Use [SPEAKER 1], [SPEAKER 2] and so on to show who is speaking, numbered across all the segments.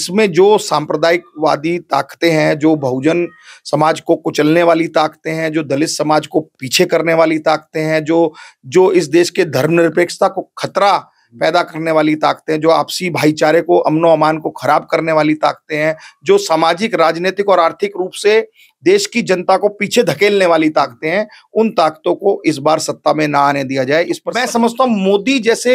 [SPEAKER 1] इसमें जो सांप्रदायिकवादी ताकतें हैं जो बहुजन समाज को कुचलने वाली ताकतें हैं जो दलित समाज को पीछे करने वाली ताकतें हैं जो जो इस देश के धर्मनिरपेक्षता को खतरा पैदा करने वाली ताकतें जो आपसी भाईचारे को अमनो अमान को खराब करने वाली ताकतें हैं जो सामाजिक राजनीतिक और आर्थिक रूप से देश की जनता को पीछे धकेलने वाली ताकतें हैं उन ताकतों को इस बार सत्ता में ना आने दिया जाए इस पर मैं समझता हूँ मोदी जैसे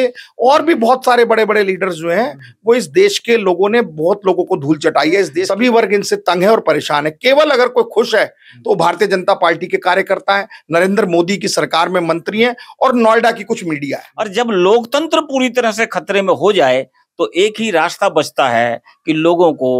[SPEAKER 1] और भी बहुत सारे बड़े बड़े लीडर्स जो हैं वो इस देश के लोगों ने बहुत लोगों को धूल चटाई है इस देश सभी वर्ग इनसे तंग है और परेशान है केवल अगर कोई खुश है हम्म। तो भारतीय जनता पार्टी के कार्यकर्ता है नरेंद्र मोदी की सरकार में मंत्री है और नोएडा की कुछ मीडिया है
[SPEAKER 2] और जब लोकतंत्र पूरी तरह से खतरे में हो जाए तो एक ही रास्ता बचता है कि लोगों को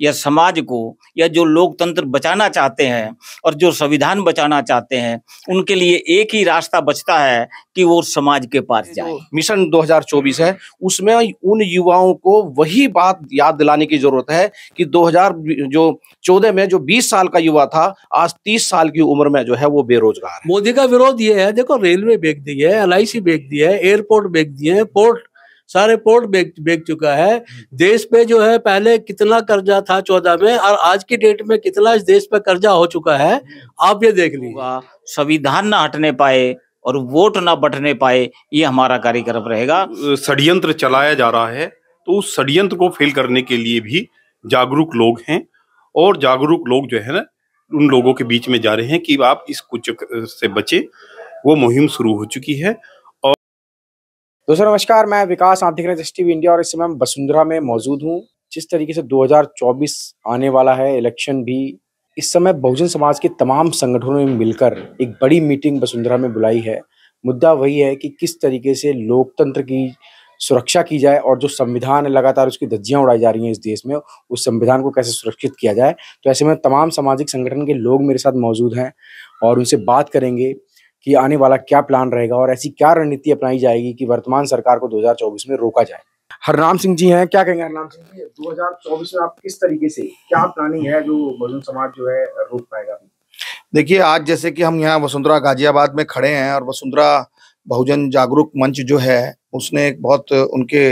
[SPEAKER 2] या समाज को या जो लोकतंत्र बचाना चाहते हैं और जो संविधान बचाना चाहते हैं उनके लिए एक ही रास्ता बचता है कि वो समाज के पास जाए मिशन 2024 है उसमें उन युवाओं को वही बात याद दिलाने की
[SPEAKER 3] जरूरत है कि 2000 जो चौदह में जो 20 साल का युवा था आज 30 साल की उम्र में जो है वो बेरोजगार
[SPEAKER 4] मोदी का विरोध ये है देखो रेलवे बेच दी है एल बेच दी है एयरपोर्ट बेच दिए पोर्ट सारे पोर्ट बेच बेच चुका है देश पे जो है पहले कितना कर्जा था चौदह में और आज की डेट में कितना इस देश पे कर्जा हो चुका है
[SPEAKER 2] आप ये देख लीजिए संविधान ना हटने पाए और वोट ना बटने पाए ये हमारा कार्यक्रम रहेगा
[SPEAKER 5] षडयंत्र चलाया जा रहा है तो उस षडयंत्र को फेल करने के लिए भी जागरूक लोग हैं और जागरूक लोग जो है ना उन लोगों के बीच में जा रहे हैं कि आप इस कुछ से बचे वो मुहिम शुरू हो चुकी है
[SPEAKER 6] दोस्तों नमस्कार मैं विकास आप देख रहे हैं टीवी इंडिया और इस समय मैं वसुंधरा में मौजूद हूँ जिस तरीके से 2024 आने वाला है इलेक्शन भी इस समय बहुजन समाज के तमाम संगठनों ने मिलकर एक बड़ी मीटिंग वसुंधरा में बुलाई है मुद्दा वही है कि किस तरीके से लोकतंत्र की सुरक्षा की जाए और जो संविधान है लगातार उसकी धज्जियाँ उड़ाई जा रही हैं इस देश में उस संविधान को कैसे सुरक्षित किया जाए तो ऐसे में तमाम सामाजिक संगठन के लोग मेरे साथ मौजूद हैं और उनसे बात करेंगे कि आने वाला क्या प्लान रहेगा और ऐसी क्या रणनीति अपनाई जाएगी कि वर्तमान सरकार को 2024 में रोका जाए हरनाम सिंह जी हैं क्या कहेंगे हरनाम सिंह जी 2024 में आप किस तरीके से क्या प्लानिंग है जो बहुजन समाज जो है रोक पाएगा देखिए
[SPEAKER 1] आज जैसे कि हम यहाँ वसुंधरा गाजियाबाद में खड़े हैं और वसुंधरा बहुजन जागरूक मंच जो है उसने एक बहुत उनके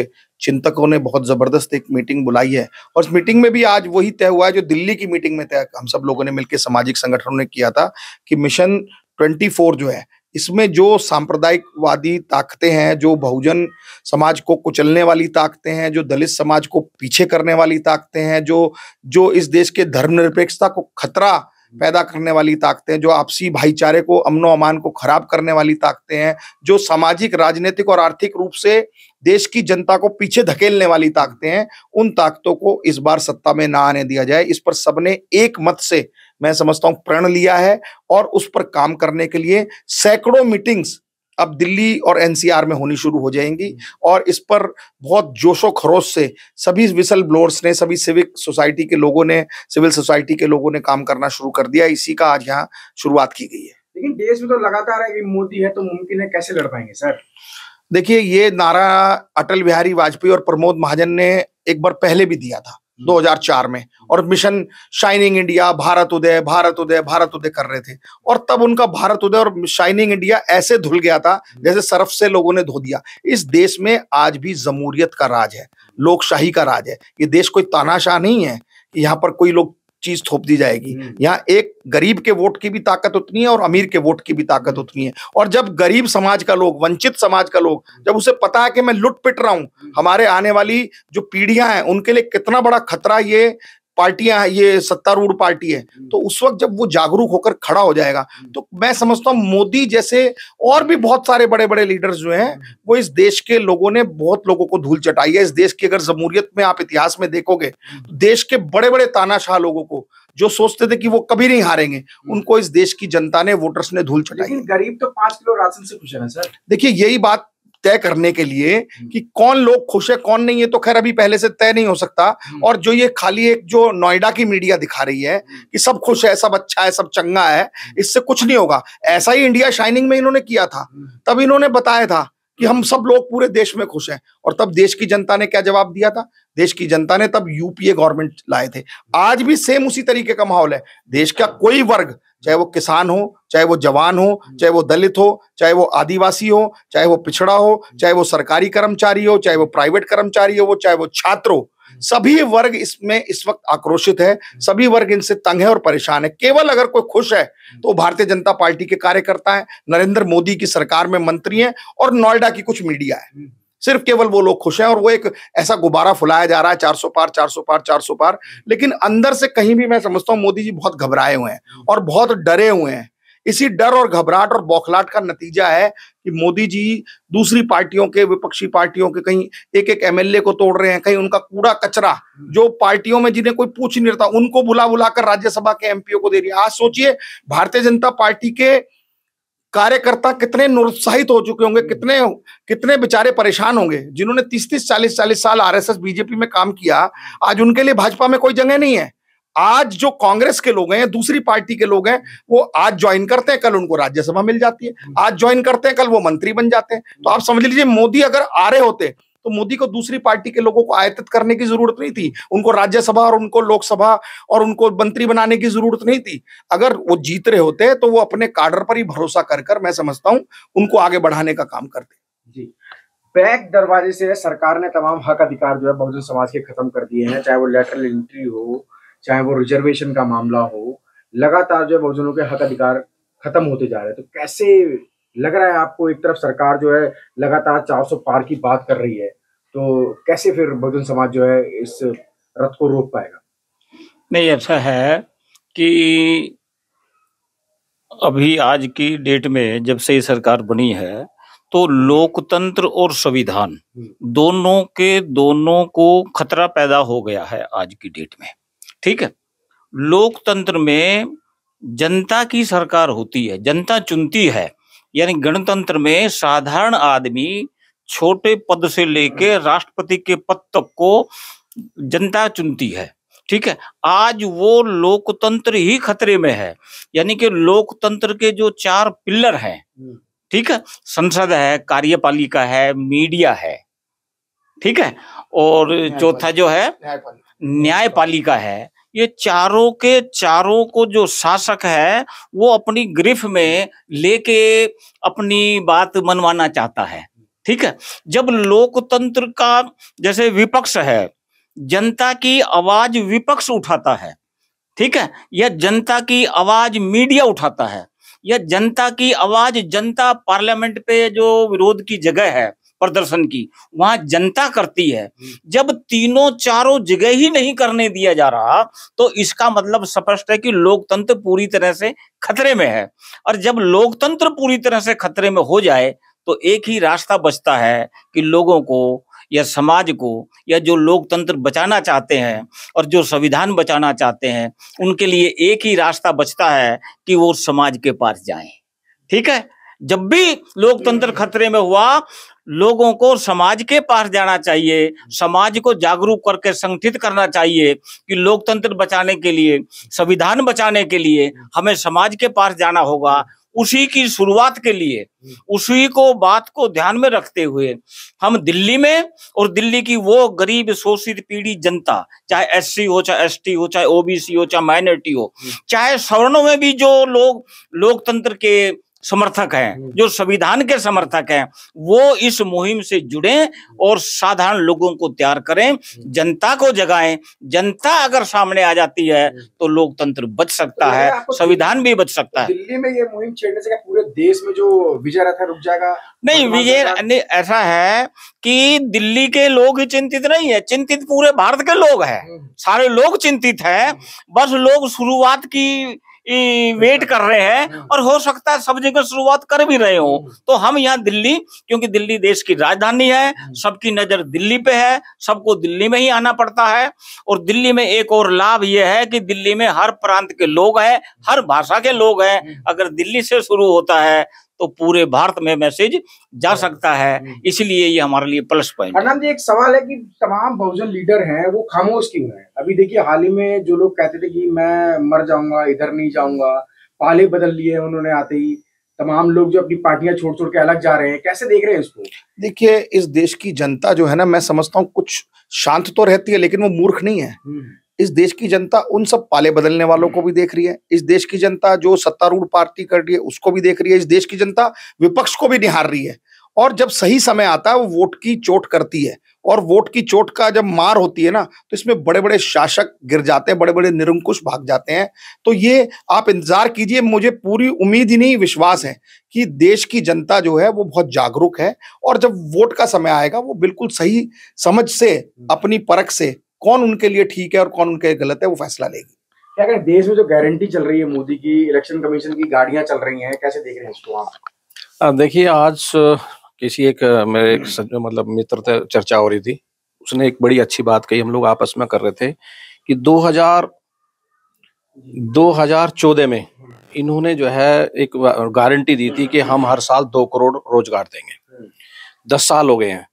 [SPEAKER 1] चिंतकों ने बहुत ज़बरदस्त एक मीटिंग बुलाई है और इस मीटिंग में भी आज वही तय हुआ है जो दिल्ली की मीटिंग में तय हम सब लोगों ने मिलकर सामाजिक संगठनों ने किया था कि मिशन ट्वेंटी फोर जो है इसमें जो सांप्रदायिकवादी ताकतें हैं जो बहुजन समाज को कुचलने वाली ताकतें हैं जो दलित समाज को पीछे करने वाली ताकतें हैं जो जो इस देश के धर्मनिरपेक्षता को खतरा पैदा करने वाली ताकतें जो आपसी भाईचारे को अमनो अमान को खराब करने वाली ताकतें हैं जो सामाजिक राजनीतिक और आर्थिक रूप से देश की जनता को पीछे धकेलने वाली ताकतें हैं उन ताकतों को इस बार सत्ता में ना आने दिया जाए इस पर सबने एक मत से मैं समझता हूं प्रण लिया है और उस पर काम करने के लिए सैकड़ों मीटिंग्स अब दिल्ली और एनसीआर में होनी शुरू हो जाएंगी और इस पर बहुत जोशो खरोश से सभी विसल ब्लोअर्स ने सभी सिविक सोसाइटी के लोगों ने सिविल सोसाइटी के लोगों ने काम करना शुरू कर दिया इसी का आज यहाँ शुरुआत की गई है
[SPEAKER 6] लेकिन देश में तो लगातार है कि मोदी है तो मुमकिन है कैसे लड़ पाएंगे सर
[SPEAKER 1] देखिए ये नारा अटल बिहारी वाजपेयी और प्रमोद महाजन ने एक बार पहले भी दिया था 2004 में और मिशन शाइनिंग इंडिया भारत उदय भारत उदय भारत उदय कर रहे थे और तब उनका भारत उदय और शाइनिंग इंडिया ऐसे धुल गया था जैसे सरफ से लोगों ने धो दिया इस देश में आज भी जमूरियत का राज है लोकशाही का राज है ये देश कोई तानाशाह नहीं है यहाँ पर कोई लोग चीज थोप दी जाएगी हम्म। यहाँ एक गरीब के वोट की भी ताकत उतनी है और अमीर के वोट की भी ताकत उतनी है और जब गरीब समाज का लोग वंचित समाज का लोग हम्म। जब उसे पता है कि मैं लुट पिट रहा हूं हम्म। हमारे आने वाली जो पीढ़ियां हैं उनके लिए कितना बड़ा खतरा ये पार्टियां ये सत्तारूढ़ पार्टी है हम्म। तो उस वक्त जब वो जागरूक होकर खड़ा हो जाएगा हम्म। तो मैं समझता हूँ मोदी जैसे और भी बहुत सारे बड़े बड़े लीडर्स जो हैं हम्म। वो इस देश के लोगों ने बहुत लोगों को धूल चटाई है इस देश की अगर जमूरियत में आप इतिहास में देखोगे तो देश के बड़े बड़े तानाशाह लोगों को जो सोचते थे कि वो कभी नहीं हारेंगे उनको इस देश की जनता ने वोटर्स ने धूल चटाई
[SPEAKER 6] गरीब तो पांच किलो राशन से खुश है सर
[SPEAKER 1] देखिए यही बात तय करने के लिए हम्म। कि कौन लोग खुश है कौन नहीं है तो खैर अभी पहले से तय नहीं हो सकता हम्म। और जो ये खाली एक जो नोएडा की मीडिया दिखा रही है हम्म। कि सब खुश है सब अच्छा है सब चंगा है इससे कुछ नहीं होगा ऐसा ही इंडिया शाइनिंग में इन्होंने किया था तब इन्होंने बताया था कि हम सब लोग पूरे देश में खुश हैं और तब देश की जनता ने क्या जवाब दिया था देश की जनता ने तब यूपीए गवर्नमेंट लाए थे आज भी सेम उसी तरीके का माहौल है देश का हाँ। कोई वर्ग चाहे वो किसान हो चाहे वो जवान हो हम्म। चाहे वो दलित हो चाहे वो आदिवासी हो चाहे वो पिछड़ा हो हम्म। चाहे वो सरकारी कर्मचारी हो चाहे वो प्राइवेट कर्मचारी हो वो चाहे वो छात्र हो हम्म। सभी वर्ग इसमें इस वक्त आक्रोशित है सभी वर्ग इनसे तंग है और परेशान है केवल अगर कोई खुश है तो भारतीय जनता पार्टी के कार्यकर्ता है नरेंद्र मोदी की सरकार में मंत्री है और नोएडा की कुछ मीडिया है सिर्फ केवल वो लोग खुश हैं और वो एक ऐसा गुब्बारा फुलाया जा रहा है 400 पार 400 पार 400 पार लेकिन अंदर से कहीं भी मैं समझता हूँ मोदी जी बहुत घबराए हुए हैं और बहुत डरे हुए हैं इसी डर और घबराहट और बौखलाट का नतीजा है कि मोदी जी दूसरी पार्टियों के विपक्षी पार्टियों के कहीं एक एक एमएलए को तोड़ रहे हैं कहीं उनका कूड़ा कचरा जो पार्टियों में जिन्हें कोई पूछ नहीं रहता उनको बुला बुलाकर राज्यसभा के एमपीओ को दे रही है आज सोचिए भारतीय जनता पार्टी के कार्यकर्ता कितने निरुत्साहित हो चुके होंगे हम्म। कितने कितने बेचारे परेशान होंगे जिन्होंने तीस तीस चालीस चालीस साल आरएसएस बीजेपी में काम किया आज उनके लिए भाजपा में कोई जगह नहीं है आज जो कांग्रेस के लोग हैं दूसरी पार्टी के लोग हैं वो आज ज्वाइन करते हैं कल उनको राज्यसभा मिल जाती है हम्म। आज ज्वाइन करते हैं कल वो मंत्री बन जाते हैं तो आप समझ लीजिए मोदी अगर आ रहे होते तो मोदी को दूसरी पार्टी के लोगों को आयतित करने की जरूरत नहीं थी उनको राज्यसभा और उनको लोकसभा और उनको मंत्री बनाने की जरूरत नहीं थी अगर वो जीत रहे होते तो वो अपने कार्डर पर ही भरोसा कर कर मैं समझता हूँ उनको आगे बढ़ाने का काम करते
[SPEAKER 6] जी बैक दरवाजे से सरकार ने तमाम हक अधिकार जो है बहुजन समाज के खत्म कर दिए हैं चाहे वो लेटरल एंट्री हो चाहे वो रिजर्वेशन का मामला हो लगातार जो है बहुजनों के हक अधिकार खत्म होते जा रहे हैं तो कैसे लग रहा है आपको एक तरफ सरकार जो है लगातार 400 पार की बात कर रही है तो कैसे फिर बहुजन समाज जो है इस रथ को रोक पाएगा
[SPEAKER 2] नहीं ऐसा है कि अभी आज की डेट में जब से ये सरकार बनी है तो लोकतंत्र और संविधान हम्म। दोनों के दोनों को खतरा पैदा हो गया है आज की डेट में ठीक है लोकतंत्र में जनता की सरकार होती है जनता चुनती है यानी गणतंत्र में साधारण आदमी छोटे पद से लेके राष्ट्रपति के पद तक को जनता चुनती है ठीक है आज वो लोकतंत्र ही खतरे में है यानी कि लोकतंत्र के जो चार पिलर हैं हम्म। ठीक है संसद है कार्यपालिका है मीडिया है ठीक है और चौथा जो है न्यायपालिका है ये चारों के चारों को जो शासक है वो अपनी ग्रिफ में लेके अपनी बात मनवाना चाहता है ठीक है जब लोकतंत्र का जैसे विपक्ष है जनता की आवाज विपक्ष उठाता है ठीक है या जनता की आवाज मीडिया उठाता है या जनता की आवाज जनता पार्लियामेंट पे जो विरोध की जगह है प्रदर्शन की वहां जनता करती है हम्म। जब तीनों चारों जगह ही नहीं करने दिया जा रहा तो इसका मतलब स्पष्ट है कि लोकतंत्र पूरी तरह से खतरे में है और जब लोकतंत्र पूरी तरह से खतरे में हो जाए तो एक ही रास्ता बचता है कि लोगों को या समाज को या जो लोकतंत्र बचाना चाहते हैं और जो संविधान बचाना चाहते हैं उनके लिए एक ही रास्ता बचता है कि वो समाज के पास जाएं ठीक है जब भी लोकतंत्र हम्म। खतरे में हुआ लोगों को समाज के पास जाना चाहिए समाज को जागरूक करके संगठित करना चाहिए कि लोकतंत्र बचाने के लिए संविधान बचाने के लिए हमें समाज के पास जाना होगा उसी की शुरुआत के लिए उसी को बात को ध्यान में रखते हुए हम दिल्ली में और दिल्ली की वो गरीब शोषित पीढ़ी जनता चाहे एससी हो चाहे एसटी हो चाहे ओबीसी हो चाहे माइनॉरिटी हो चाहे सवर्णों में भी जो लोग लोकतंत्र के समर्थक हैं हम्म। जो संविधान के समर्थक हैं वो इस मुहिम से जुड़े और साधारण लोगों को तैयार करें हम्म। जनता को जगाएं जनता अगर सामने आ जाती है हम्म। तो लोकतंत्र बच सकता तो है संविधान भी बच सकता है दिल्ली
[SPEAKER 6] में ये मुहिम छेड़ने से पूरे देश में जो विजय रथ है रुक जाएगा
[SPEAKER 2] नहीं विजय ऐसा है कि दिल्ली के लोग ही चिंतित नहीं है चिंतित पूरे भारत के लोग है सारे लोग चिंतित है बस लोग शुरुआत की वेट कर रहे हैं और हो सकता है सब जगह शुरुआत कर भी रहे हो तो हम यहाँ दिल्ली क्योंकि दिल्ली देश की राजधानी है सबकी नजर दिल्ली पे है सबको दिल्ली में ही आना पड़ता है और दिल्ली में एक और लाभ यह है कि दिल्ली में हर प्रांत के लोग हैं हर भाषा के लोग हैं अगर दिल्ली से शुरू होता है तो पूरे भारत में मैसेज जा हाँ। सकता है हम्म। इसलिए ये हमारे लिए प्लस पॉइंट
[SPEAKER 6] अनंत जी एक सवाल है कि तमाम बहुजन लीडर हैं वो खामोश क्यों हैं अभी देखिए हाल ही में जो लोग कहते थे कि मैं मर जाऊंगा इधर नहीं जाऊंगा पाले बदल लिए उन्होंने आते ही तमाम लोग जो अपनी पार्टियां छोड़ छोड़ के अलग जा रहे हैं कैसे देख रहे हैं इसको देखिए
[SPEAKER 1] इस देश की जनता जो है ना मैं समझता हूँ कुछ शांत तो रहती है लेकिन वो मूर्ख नहीं है हम्म। इस देश की जनता उन सब पाले बदलने वालों को भी देख रही है इस देश की जनता जो सत्तारूढ़ पार्टी कर रही है उसको भी देख रही है इस देश की जनता विपक्ष को भी निहार रही है और जब सही समय आता है वो वोट की चोट करती है और वोट की चोट का जब मार होती है ना तो इसमें बड़े बड़े शासक गिर जाते हैं बड़े बड़े निरंकुश भाग जाते हैं तो ये आप इंतजार कीजिए मुझे पूरी उम्मीद ही नहीं विश्वास है कि देश की जनता जो है वो बहुत जागरूक है और जब वोट का समय आएगा वो बिल्कुल सही समझ से अपनी परख से कौन उनके लिए ठीक है और कौन उनके गलत है वो फैसला लेगी
[SPEAKER 6] क्या कहें देश में जो गारंटी चल रही है मोदी की इलेक्शन कमीशन की गाड़ियां चल रही हैं कैसे देख रहे हैं इसको
[SPEAKER 3] आप देखिए आज किसी एक मेरे एक मतलब मित्र से चर्चा हो रही थी उसने एक बड़ी अच्छी बात कही हम लोग आपस में कर रहे थे कि 2000 2014 में इन्होंने जो है एक गारंटी दी थी कि हम हर साल दो करोड़ रोजगार देंगे हम्म। दस साल हो गए हैं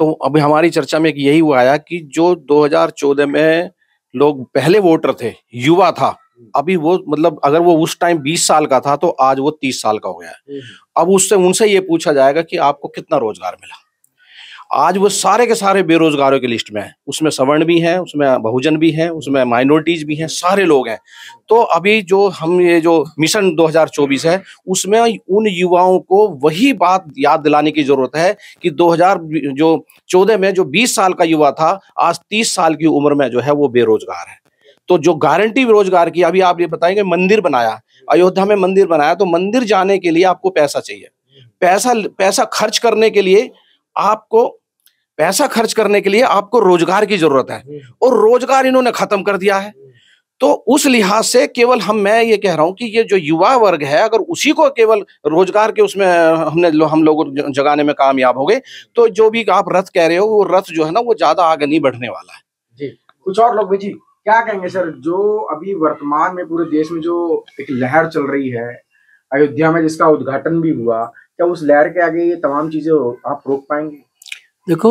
[SPEAKER 3] तो अभी हमारी चर्चा में यही हुआ आया कि जो 2014 में लोग पहले वोटर थे युवा था हम्म। अभी वो मतलब अगर वो उस टाइम 20 साल का था तो आज वो 30 साल का हो गया है हम्म। अब उससे उनसे ये पूछा जाएगा कि आपको कितना रोजगार मिला आज वो सारे के सारे बेरोजगारों की लिस्ट में है उसमें सवर्ण भी हैं उसमें बहुजन भी हैं उसमें माइनॉरिटीज भी हैं सारे लोग हैं तो अभी जो हम ये जो मिशन 2024 है उसमें उन युवाओं को वही बात याद दिलाने की जरूरत है कि 2000 जो चौदह में जो 20 साल का युवा था आज 30 साल की उम्र में जो है वो बेरोजगार है तो जो गारंटी रोजगार की अभी आप ये बताएंगे मंदिर बनाया अयोध्या में मंदिर बनाया तो मंदिर जाने के लिए आपको पैसा चाहिए पैसा पैसा खर्च करने के लिए आपको पैसा खर्च करने के लिए आपको रोजगार की जरूरत है हम्म। और रोजगार इन्होंने खत्म कर दिया है हम्म। तो उस लिहाज से केवल हम मैं ये कह रहा हूँ कि ये जो युवा वर्ग है अगर उसी को केवल रोजगार के उसमें हमने लो, हम लोग जगाने में कामयाब हो गए हम्म। तो जो भी आप रथ कह रहे हो वो रथ जो है ना वो ज्यादा आगे नहीं बढ़ने वाला है
[SPEAKER 6] जी कुछ और लोग जी क्या कहेंगे सर जो अभी वर्तमान में पूरे देश में जो एक लहर चल रही है अयोध्या में जिसका उद्घाटन भी हुआ क्या उस लहर के आगे ये तमाम चीजें आप रोक पाएंगे
[SPEAKER 4] देखो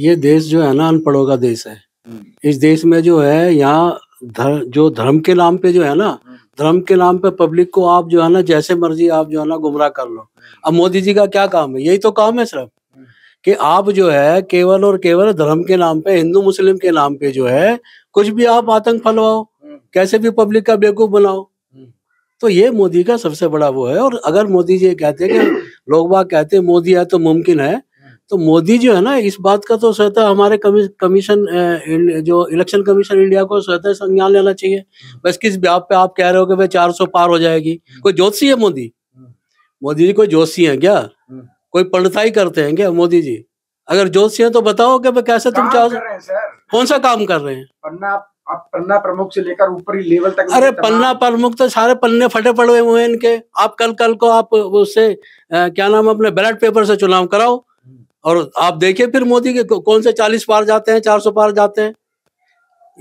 [SPEAKER 4] ये देश जो है ना अनपढ़ों का देश है हम्म। इस देश में जो है यहाँ धर, जो धर्म के नाम पे जो है ना हम्म। धर्म के नाम पे पब्लिक को आप जो है ना जैसे मर्जी आप जो है ना गुमराह कर लो हम्म। अब मोदी जी का क्या काम है यही तो काम है सिर्फ कि आप जो है केवल और केवल धर्म के नाम पे हिंदू मुस्लिम के नाम पे जो है कुछ भी आप आतंक फैलवाओ कैसे भी पब्लिक का बेवकूफ बनाओ तो ये मोदी का सबसे बड़ा वो है और अगर मोदी जी कहते हैं कि लोग बाग कहते हैं मोदी है तो मुमकिन है तो मोदी जो है ना इस बात का तो स्वतः हमारे कमीशन जो इलेक्शन कमीशन इंडिया को स्वतः संज्ञान लेना चाहिए हम्म। बस किस व्याप पे आप कह रहे हो कि भाई चार सौ पार हो जाएगी हम्म। कोई ज्योतिषी है मोदी हम्म। मोदी जी कोई ज्योतिषी है क्या कोई पंडताई करते हैं क्या मोदी जी अगर ज्योतिषी है तो बताओ कि कैसे तुम चाहो कौन सा काम कर रहे हैं
[SPEAKER 6] पन्ना पन्ना प्रमुख से लेकर ऊपरी
[SPEAKER 4] लेवल तक अरे पन्ना प्रमुख तो सारे पन्ने फटे पड़े हुए हैं इनके आप कल कल को आप उससे क्या नाम अपने बैलेट पेपर से चुनाव कराओ और आप देखिए फिर मोदी के कौन से चालीस पार जाते हैं चार सौ पार जाते हैं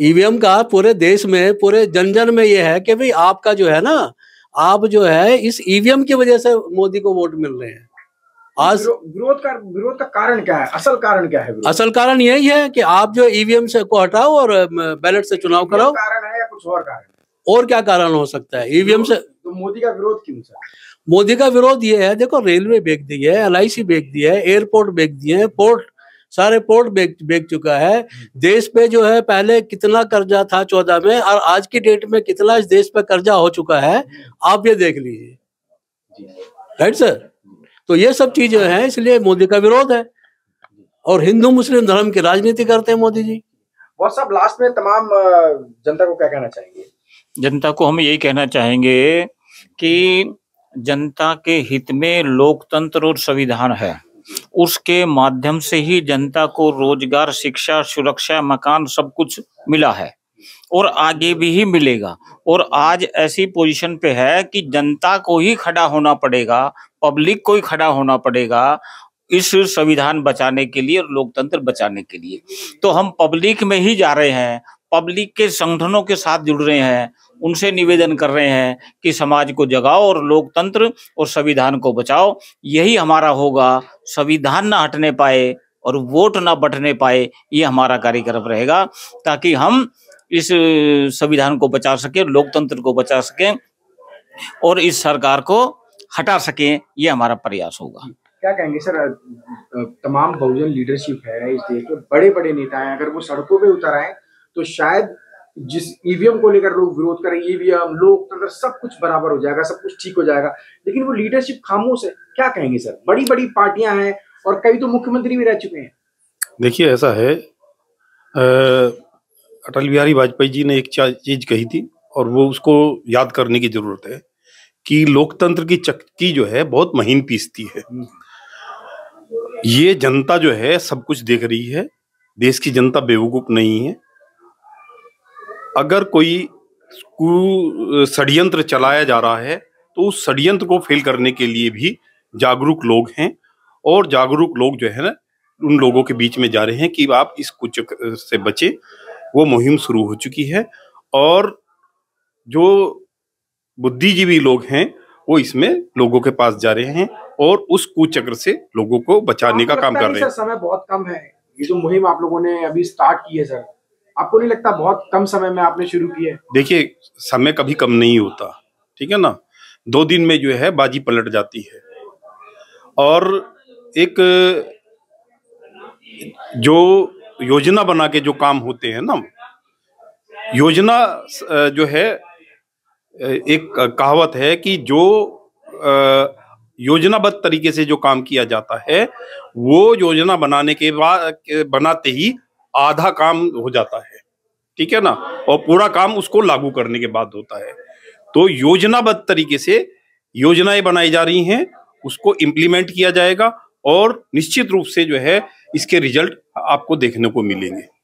[SPEAKER 4] ईवीएम e का पूरे देश में पूरे जन जन में ये है कि भाई आपका जो है ना आप जो है इस ईवीएम e की वजह से मोदी को वोट मिल रहे हैं आज
[SPEAKER 6] विरोध का विरोध का कारण क्या है असल कारण क्या है असल
[SPEAKER 4] कारण यही है कि आप जो ईवीएम e से को हटाओ और बैलेट से चुनाव कराओ
[SPEAKER 6] कारण है या कुछ और कारण
[SPEAKER 4] और क्या कारण हो सकता है ईवीएम से
[SPEAKER 6] तो मोदी का विरोध क्यों
[SPEAKER 4] मोदी का विरोध ये है देखो रेलवे बेच दी है एल बेच दी है एयरपोर्ट बेच दिए है पोर्ट सारे पोर्ट बेच बेच चुका है देश पे जो है पहले कितना कर्जा था चौदह में और आज की डेट में कितना इस देश पे कर्जा हो चुका है आप ये देख लीजिए राइट सर तो ये सब चीजें हैं इसलिए मोदी का विरोध है और हिंदू मुस्लिम धर्म की राजनीति करते हैं मोदी जी
[SPEAKER 6] बहुत सब लास्ट में तमाम जनता को क्या कहना चाहेंगे
[SPEAKER 2] जनता को हम यही कहना चाहेंगे कि जनता के हित में लोकतंत्र और संविधान है उसके माध्यम से ही जनता को रोजगार शिक्षा सुरक्षा मकान सब कुछ मिला है और आगे भी ही मिलेगा और आज ऐसी पोजीशन पे है कि जनता को ही खड़ा होना पड़ेगा पब्लिक को ही खड़ा होना पड़ेगा इस संविधान बचाने के लिए और लोकतंत्र बचाने के लिए तो हम पब्लिक में ही जा रहे हैं पब्लिक के संगठनों के साथ जुड़ रहे हैं उनसे निवेदन कर रहे हैं कि समाज को जगाओ और लोकतंत्र और संविधान को बचाओ यही हमारा होगा संविधान ना हटने पाए और वोट ना बटने पाए ये हमारा कार्यक्रम रहेगा ताकि हम इस संविधान को बचा सकें लोकतंत्र को बचा सकें और इस सरकार को हटा सकें ये हमारा प्रयास होगा
[SPEAKER 6] क्या कहेंगे सर तमाम बहुजन लीडरशिप है इस देश में बड़े बड़े नेता हैं अगर वो सड़कों पे उतर आए तो शायद जिस ईवीएम e को लेकर लोग विरोध करेंगे ईवीएम e लोकतंत्र सब कुछ बराबर हो जाएगा सब कुछ ठीक हो जाएगा लेकिन वो लीडरशिप खामोश है क्या कहेंगे सर बड़ी बड़ी पार्टियां हैं और कई तो मुख्यमंत्री भी रह चुके
[SPEAKER 2] हैं
[SPEAKER 5] देखिए ऐसा है अटल बिहारी वाजपेयी जी ने एक चीज कही थी और वो उसको याद करने की जरूरत है कि लोकतंत्र की चक्की जो है बहुत महीन पीसती है हम्म। ये जनता जो है सब कुछ देख रही है देश की जनता बेवकूफ नहीं है अगर कोई षडयंत्र चलाया जा रहा है तो उस षड्यंत्र को फेल करने के लिए भी जागरूक लोग हैं और जागरूक लोग जो है ना उन लोगों के बीच में जा रहे हैं कि आप इस कुछ से बचे वो मुहिम शुरू हो चुकी है और जो बुद्धिजीवी लोग हैं वो इसमें लोगों के पास जा रहे हैं और उस कुचक्र से लोगों को बचाने का काम कर रहे हैं
[SPEAKER 6] समय बहुत कम है ये जो मुहिम आप लोगों ने अभी स्टार्ट की है सर आपको नहीं लगता बहुत कम समय में आपने शुरू किया
[SPEAKER 5] देखिए समय कभी कम नहीं होता ठीक है ना दो दिन में जो है बाजी पलट जाती है और एक जो योजना बना के जो काम होते हैं ना योजना जो है एक कहावत है कि जो योजनाबद्ध तरीके से जो काम किया जाता है वो योजना बनाने के बाद बनाते ही आधा काम हो जाता है ठीक है ना और पूरा काम उसको लागू करने के बाद होता है तो योजनाबद्ध तरीके से योजनाएं बनाई जा रही हैं उसको इम्प्लीमेंट किया जाएगा और निश्चित रूप से जो है इसके रिजल्ट आपको देखने को मिलेंगे